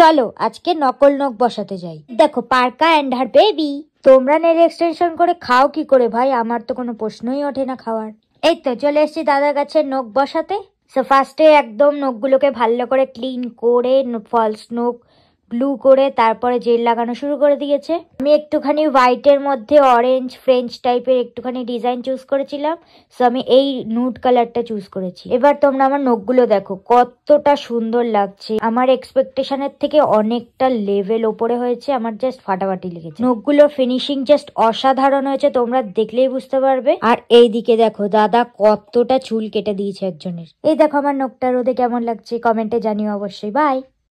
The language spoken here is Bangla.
চলো আজকে নকল নখ বসাতে যাই দেখো পার্কা অ্যান্ড হার বেবি তোমরা নেলে এক্সটেনশন করে খাও কি করে ভাই আমার তো কোনো প্রশ্নই ওঠে না খাওয়ার এই তো চলে এসছি দাদার কাছে নখ বসাতে সো ফার্স্টে একদম নখগুলোকে ভালো করে ক্লিন করে ফলস নখ ব্লু করে তারপরে জেল লাগানো শুরু করে দিয়েছে আমি একটুখানি হোয়াইটের মধ্যে অরেঞ্জ ফ্রেঞ্চ টাইপের একটুখানি ডিজাইন চুজ করেছিলাম সো আমি এই নুড কালারটা চুজ করেছি এবার তোমরা আমার নখগুলো দেখো কতটা সুন্দর লাগছে আমার এক্সপেকটেশনের থেকে অনেকটা লেভেল ওপরে হয়েছে আমার জাস্ট ফাটাফাটি লেগেছে নখগুলোর ফিনিশিং জাস্ট অসাধারণ হয়েছে তোমরা দেখলেই বুঝতে পারবে আর এই দিকে দেখো দাদা কতটা চুল কেটে দিয়েছে একজনের এই দেখো আমার নখটা রোদে কেমন লাগছে কমেন্টে জানিও অবশ্যই বাই